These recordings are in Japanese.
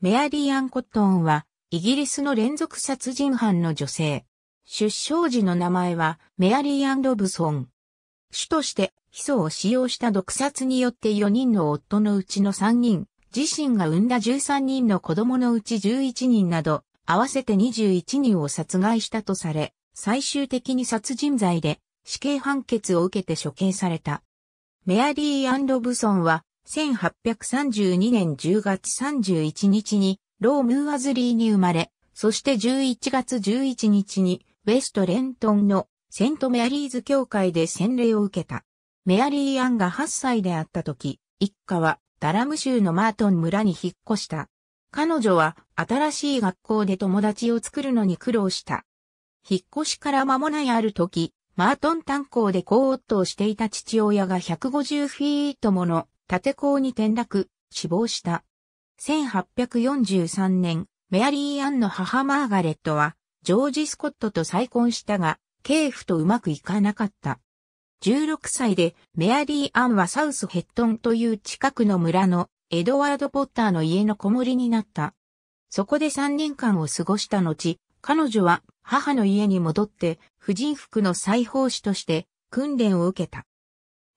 メアリー・アン・コットンは、イギリスの連続殺人犯の女性。出生時の名前は、メアリー・アン・ロブソン。主として、ヒ素を使用した毒殺によって4人の夫のうちの3人、自身が産んだ13人の子供のうち11人など、合わせて21人を殺害したとされ、最終的に殺人罪で死刑判決を受けて処刑された。メアリー・アン・ロブソンは1832年10月31日にロー・ムーアズリーに生まれ、そして11月11日にウェストレントンのセントメアリーズ教会で洗礼を受けた。メアリー・アンが8歳であった時、一家はダラム州のマートン村に引っ越した。彼女は新しい学校で友達を作るのに苦労した。引っ越しから間もないある時、マートン炭鉱で高夫をしていた父親が150フィートもの縦坑に転落、死亡した。1843年、メアリー・アンの母マーガレットは、ジョージ・スコットと再婚したが、系譜とうまくいかなかった。16歳でメアリー・アンはサウスヘッドンという近くの村のエドワード・ポッターの家の子守になった。そこで3年間を過ごした後、彼女は母の家に戻って婦人服の裁縫師として訓練を受けた。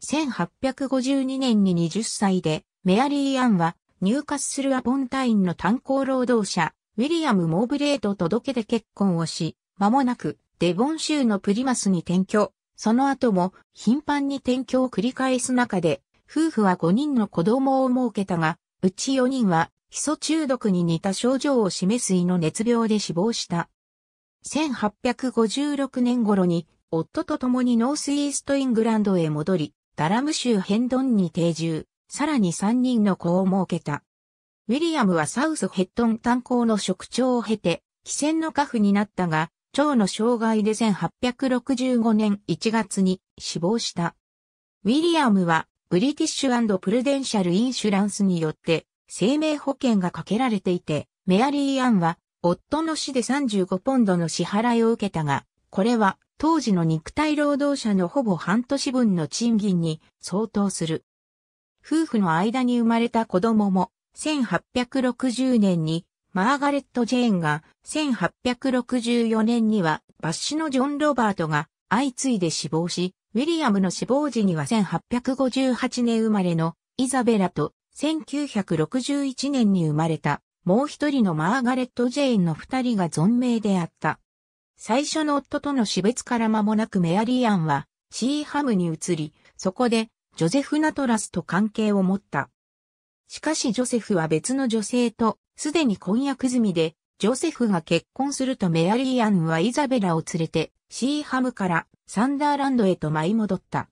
1852年に20歳で、メアリー・アンは、ニューカッスル・アポンタインの炭鉱労働者、ウィリアム・モーブレート。と届けで結婚をし、間もなく、デボン州のプリマスに転居。その後も、頻繁に転居を繰り返す中で、夫婦は5人の子供を設けたが、うち4人は、ヒ素中毒に似た症状を示す胃の熱病で死亡した。1856年頃に、夫と共にノースイーストイングランドへ戻り、ダラム州ヘンドンに定住、さらに3人の子を設けた。ウィリアムはサウスヘッドン炭鉱の職長を経て、汽船の家父になったが、長の障害で1865年1月に死亡した。ウィリアムは、ブリティッシュプルデンシャル・インシュランスによって、生命保険がかけられていて、メアリー・アンは、夫の死で35ポンドの支払いを受けたが、これは当時の肉体労働者のほぼ半年分の賃金に相当する。夫婦の間に生まれた子供も、1860年にマーガレット・ジェーンが、1864年にはバッシュのジョン・ロバートが相次いで死亡し、ウィリアムの死亡時には1858年生まれのイザベラと1961年に生まれたもう一人のマーガレット・ジェーンの二人が存命であった。最初の夫との死別から間もなくメアリーアンはシーハムに移り、そこでジョゼフ・ナトラスと関係を持った。しかしジョセフは別の女性とすでに婚約済みで、ジョセフが結婚するとメアリーアンはイザベラを連れてシーハムからサンダーランドへと舞い戻った。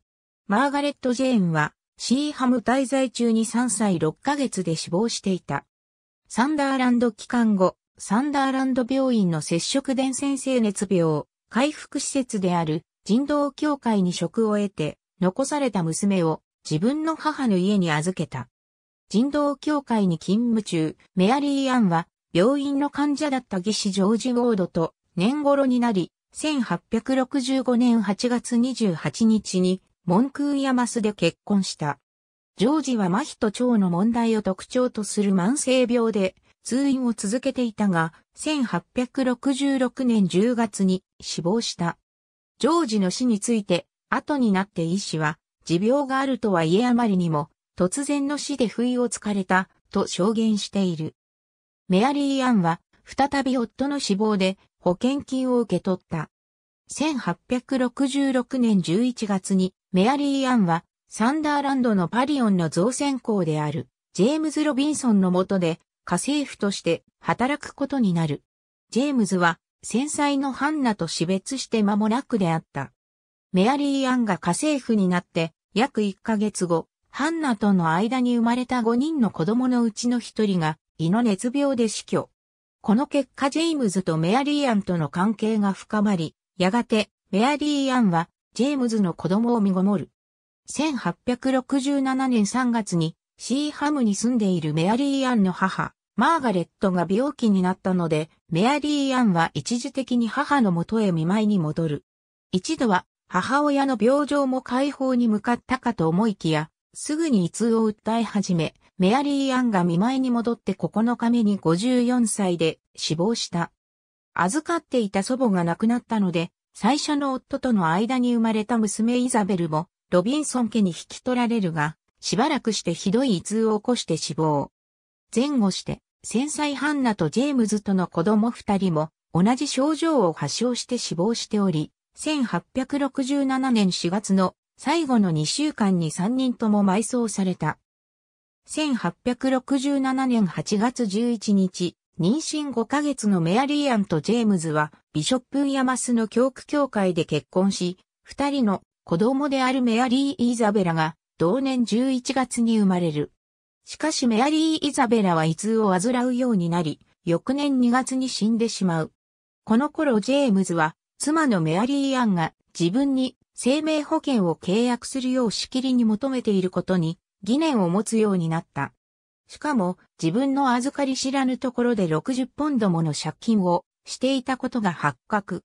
マーガレット・ジェーンはシーハム滞在中に3歳6ヶ月で死亡していた。サンダーランド帰還後、サンダーランド病院の接触伝染性熱病、回復施設である人道協会に職を得て、残された娘を自分の母の家に預けた。人道協会に勤務中、メアリー・アンは病院の患者だった技師ジョージ・ウォードと年頃になり、1865年8月28日にモンクーヤマスで結婚した。ジョージは麻痺と腸の問題を特徴とする慢性病で、通院を続けていたが、1866年10月に死亡した。ジョージの死について、後になって医師は、持病があるとはいえあまりにも、突然の死で不意をつかれた、と証言している。メアリー・アンは、再び夫の死亡で、保険金を受け取った。1866年11月に、メアリー・アンは、サンダーランドのパリオンの造船工である、ジェームズ・ロビンソンの下で、家政婦として働くことになる。ジェームズは繊細のハンナと死別して間もなくであった。メアリー・アンが家政婦になって約1ヶ月後、ハンナとの間に生まれた5人の子供のうちの1人が胃の熱病で死去。この結果ジェームズとメアリー・アンとの関係が深まり、やがてメアリー・アンはジェームズの子供を見ごもる。1867年3月にシーハムに住んでいるメアリー・アンの母、マーガレットが病気になったので、メアリー・アンは一時的に母の元へ見舞いに戻る。一度は母親の病状も解放に向かったかと思いきや、すぐに胃痛を訴え始め、メアリー・アンが見舞いに戻って9日目に54歳で死亡した。預かっていた祖母が亡くなったので、最初の夫との間に生まれた娘イザベルも、ロビンソン家に引き取られるが、しばらくしてひどい胃痛を起こして死亡。前後して、戦災ハンナとジェームズとの子供二人も同じ症状を発症して死亡しており、1867年4月の最後の2週間に3人とも埋葬された。1867年8月11日、妊娠5ヶ月のメアリーアンとジェームズは、ビショップンヤマスの教区協会で結婚し、二人の子供であるメアリー・イーザベラが、同年11月に生まれる。しかしメアリー・イザベラは胃痛を患うようになり、翌年2月に死んでしまう。この頃ジェームズは、妻のメアリー・アンが自分に生命保険を契約するようしきりに求めていることに疑念を持つようになった。しかも自分の預かり知らぬところで60ポンドもの借金をしていたことが発覚。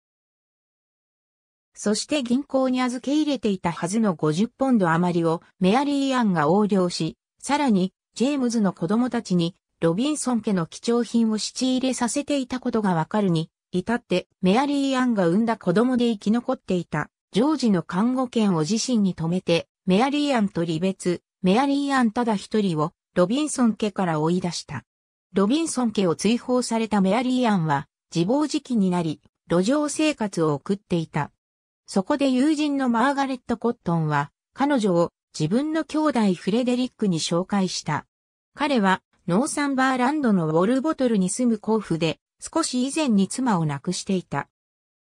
そして銀行に預け入れていたはずの50ポンド余りをメアリー・アンが横領し、さらにジェームズの子供たちに、ロビンソン家の貴重品を仕入れさせていたことがわかるに、至ってメアリー・アンが産んだ子供で生き残っていた、ジョージの看護権を自身に止めて、メアリー・アンと離別、メアリー・アンただ一人を、ロビンソン家から追い出した。ロビンソン家を追放されたメアリー・アンは、自暴自棄になり、路上生活を送っていた。そこで友人のマーガレット・コットンは、彼女を自分の兄弟フレデリックに紹介した。彼はノーサンバーランドのウォルボトルに住む甲府で少し以前に妻を亡くしていた。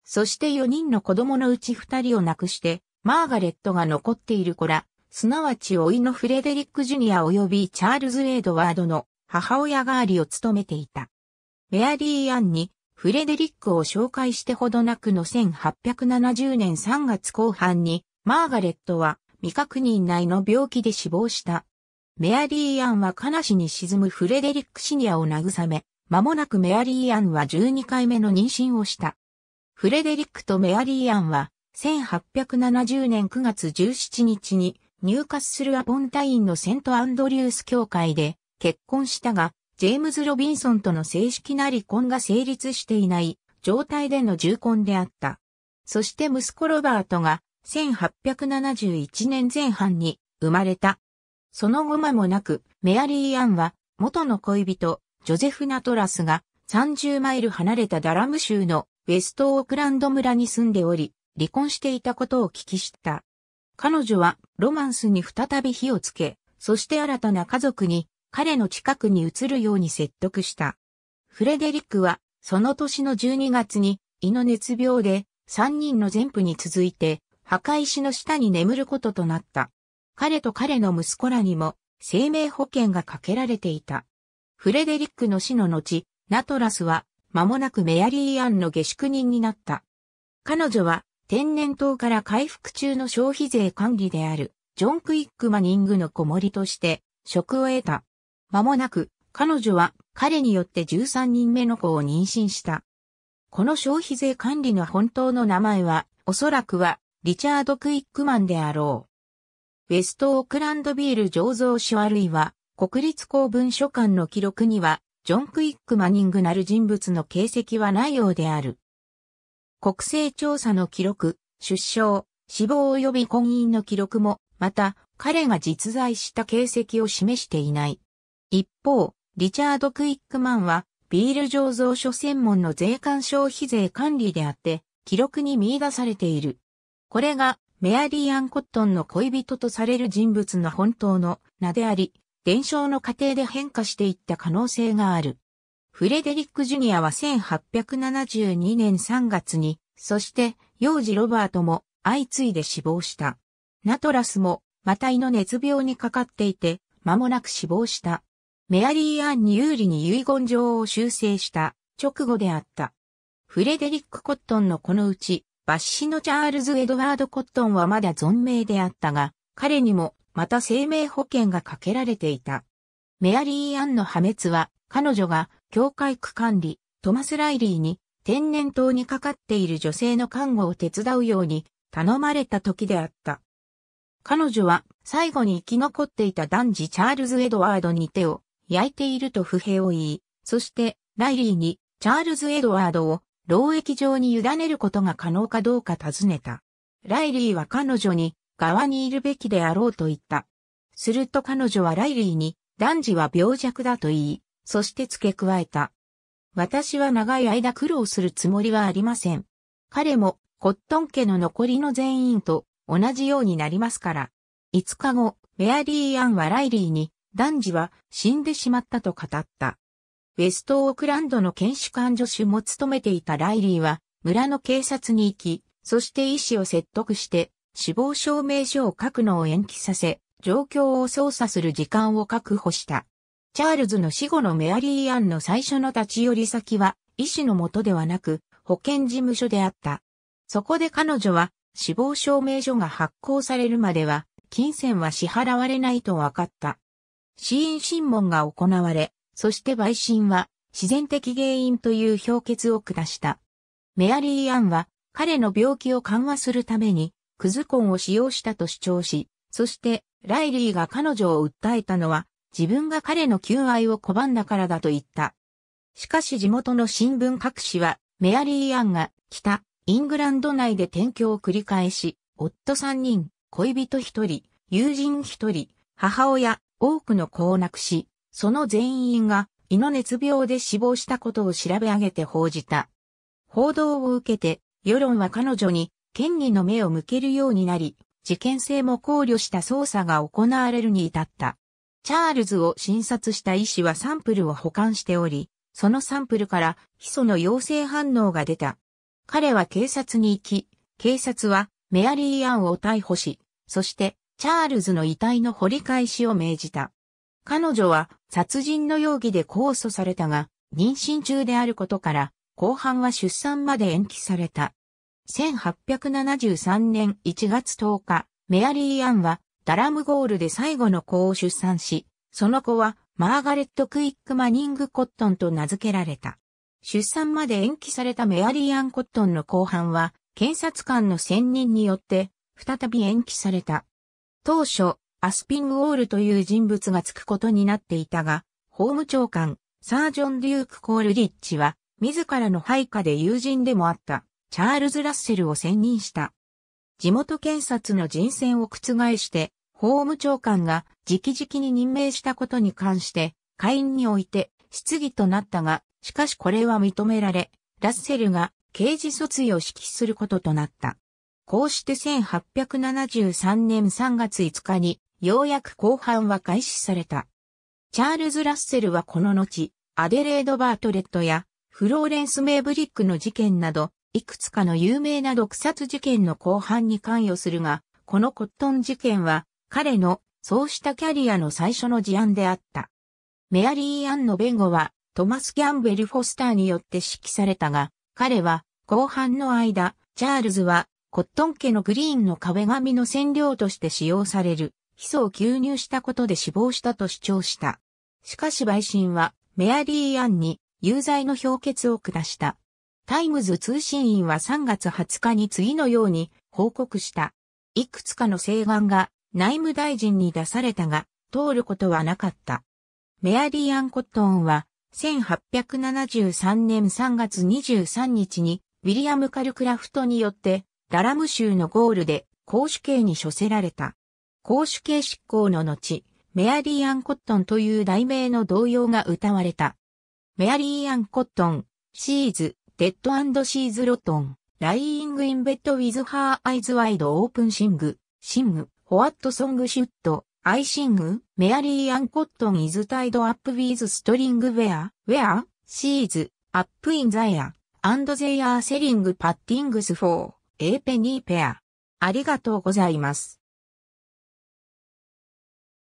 そして4人の子供のうち2人を亡くして、マーガレットが残っている子ら、すなわち老いのフレデリック・ジュニア及びチャールズ・エドワードの母親代わりを務めていた。メアリー・アンにフレデリックを紹介してほどなくの1870年3月後半にマーガレットは未確認内の病気で死亡した。メアリー・アンは悲しに沈むフレデリック・シニアを慰め、間もなくメアリー・アンは12回目の妊娠をした。フレデリックとメアリー・アンは、1870年9月17日に、入ュするアポンタインのセント・アンドリュース教会で結婚したが、ジェームズ・ロビンソンとの正式な離婚が成立していない状態での重婚であった。そして息子ロバートが1871年前半に生まれた。その後間もなく、メアリー・アンは、元の恋人、ジョゼフ・ナトラスが、30マイル離れたダラム州のウェストオークランド村に住んでおり、離婚していたことを聞き知った。彼女はロマンスに再び火をつけ、そして新たな家族に彼の近くに移るように説得した。フレデリックはその年の12月に胃の熱病で3人の全部に続いて墓石の下に眠ることとなった。彼と彼の息子らにも生命保険がかけられていた。フレデリックの死の後、ナトラスは間もなくメアリー・アンの下宿人になった。彼女は天然痘から回復中の消費税管理であるジョン・クイックマニングの子守として職を得た。間もなく彼女は彼によって13人目の子を妊娠した。この消費税管理の本当の名前はおそらくはリチャード・クイックマンであろう。ウェストオークランドビール醸造所あるいは、国立公文書館の記録には、ジョン・クイックマニングなる人物の形跡はないようである。国勢調査の記録、出生、死亡及び婚姻の記録も、また、彼が実在した形跡を示していない。一方、リチャード・クイックマンは、ビール醸造所専門の税関消費税管理であって、記録に見出されている。これがメアリー・アン・コットンの恋人とされる人物の本当の名であり、伝承の過程で変化していった可能性がある。フレデリック・ジュニアは1872年3月に、そして幼児ロバートも相次いで死亡した。ナトラスもまた胃の熱病にかかっていて、間もなく死亡した。メアリー・アンに有利に遺言状を修正した直後であった。フレデリック・コットンのこのうち抜歯のチャールズ・エドワード・コットンはまだ存命であったが、彼にもまた生命保険がかけられていた。メアリー・アンの破滅は、彼女が教会区管理、トマス・ライリーに天然痘にかかっている女性の看護を手伝うように頼まれた時であった。彼女は最後に生き残っていた男児チャールズ・エドワードに手を焼いていると不平を言い、そしてライリーにチャールズ・エドワードを労役上に委ねることが可能かどうか尋ねた。ライリーは彼女に、側にいるべきであろうと言った。すると彼女はライリーに、男児は病弱だと言い、そして付け加えた。私は長い間苦労するつもりはありません。彼も、コットン家の残りの全員と同じようになりますから。5日後、メアリー・アンはライリーに、男児は死んでしまったと語った。ウェストオークランドの検視官助手も務めていたライリーは、村の警察に行き、そして医師を説得して、死亡証明書を書くのを延期させ、状況を操作する時間を確保した。チャールズの死後のメアリー・アンの最初の立ち寄り先は、医師のもとではなく、保健事務所であった。そこで彼女は、死亡証明書が発行されるまでは、金銭は支払われないと分かった。死因審問が行われ、そして陪審は自然的原因という評決を下した。メアリー・アンは彼の病気を緩和するためにクズコンを使用したと主張し、そしてライリーが彼女を訴えたのは自分が彼の求愛を拒んだからだと言った。しかし地元の新聞各紙はメアリー・アンが北イングランド内で転居を繰り返し、夫3人、恋人1人、友人1人、母親、多くの子を亡くし、その全員が胃の熱病で死亡したことを調べ上げて報じた。報道を受けて、世論は彼女に権利の目を向けるようになり、事件性も考慮した捜査が行われるに至った。チャールズを診察した医師はサンプルを保管しており、そのサンプルからヒ素の陽性反応が出た。彼は警察に行き、警察はメアリー・アンを逮捕し、そしてチャールズの遺体の掘り返しを命じた。彼女は殺人の容疑で控訴されたが、妊娠中であることから、後半は出産まで延期された。1873年1月10日、メアリー・アンは、ダラムゴールで最後の子を出産し、その子は、マーガレット・クイック・マニング・コットンと名付けられた。出産まで延期されたメアリー・アン・コットンの後半は、検察官の選任によって、再び延期された。当初、アスピンウォールという人物がつくことになっていたが、法務長官、サージョン・デューク・コールリッチは、自らの配下で友人でもあった、チャールズ・ラッセルを選任した。地元検察の人選を覆して、法務長官が直々に任命したことに関して、会員において質疑となったが、しかしこれは認められ、ラッセルが刑事訴追を指揮することとなった。こうして1873年3月5日にようやく後半は開始された。チャールズ・ラッセルはこの後、アデレード・バートレットやフローレンス・メイブリックの事件など、いくつかの有名な毒殺事件の後半に関与するが、このコットン事件は彼のそうしたキャリアの最初の事案であった。メアリー・アンの弁護はトマス・ギャンベル・フォスターによって指揮されたが、彼は後半の間、チャールズはコットン家のグリーンの壁紙の染料として使用されるヒ素を吸入したことで死亡したと主張した。しかし陪審は、メアリー・アンに有罪の評決を下した。タイムズ通信員は3月20日に次のように報告した。いくつかの請願が内務大臣に出されたが、通ることはなかった。メアリー・アン・コットンは、1873年3月23日に、ウィリアム・カルクラフトによって、ダラム州のゴールで、公主刑に処せられた。公主形執行の後、メアリー・アン・コットンという題名の童謡が歌われた。メアリー・アン・コットン、シーズ、デッド・アンド・シーズ・ロトン、ライイング・イン・ベッド・ウィズ・ハー・アイズ・ワイド・オープン・シング、シング、ホワット・ソング・シュット、アイシング、メアリー・アン・コットン・イズ・タイド・アップ・ウィズ・ストリング・ウェア、ウェア、シーズ、アップ・イン・ザ・エア、アンド・ゼイヤー・セリング・パッティングス・フォー、エーペニー・ペア。ありがとうございます。